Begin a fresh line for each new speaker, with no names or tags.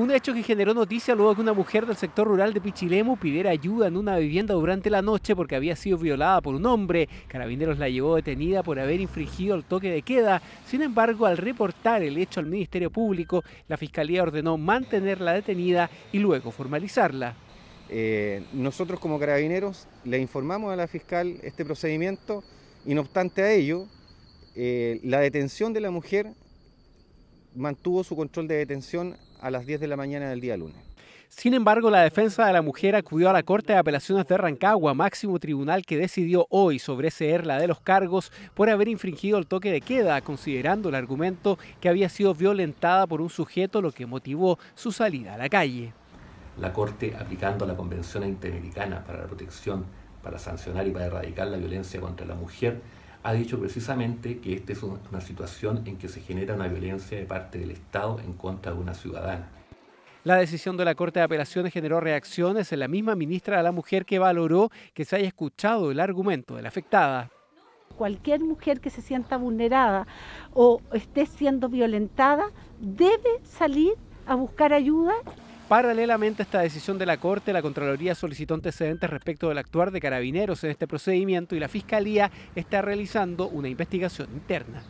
Un hecho que generó noticia luego que una mujer del sector rural de Pichilemu pidiera ayuda en una vivienda durante la noche porque había sido violada por un hombre. Carabineros la llevó detenida por haber infringido el toque de queda. Sin embargo, al reportar el hecho al Ministerio Público, la Fiscalía ordenó mantenerla detenida
y luego formalizarla. Eh, nosotros como carabineros le informamos a la fiscal este procedimiento y no obstante a ello, eh, la detención de la mujer mantuvo su control de detención a las 10 de la mañana del día lunes.
Sin embargo, la defensa de la mujer acudió a la Corte de Apelaciones de Rancagua, máximo tribunal que decidió hoy sobreseer la de los cargos por haber infringido el toque de queda, considerando el argumento que había sido violentada por un sujeto, lo que motivó su salida a la calle.
La Corte, aplicando la Convención Interamericana para la Protección, para sancionar y para erradicar la violencia contra la mujer, ha dicho precisamente que esta es una situación en que se genera una violencia de parte del Estado en contra de una ciudadana.
La decisión de la Corte de Apelaciones generó reacciones en la misma ministra de la Mujer que valoró que se haya escuchado el argumento de la afectada.
Cualquier mujer que se sienta vulnerada o esté siendo violentada debe salir
a buscar ayuda Paralelamente a esta decisión de la Corte, la Contraloría solicitó antecedentes respecto del actuar de carabineros en este procedimiento y la Fiscalía está realizando una investigación interna.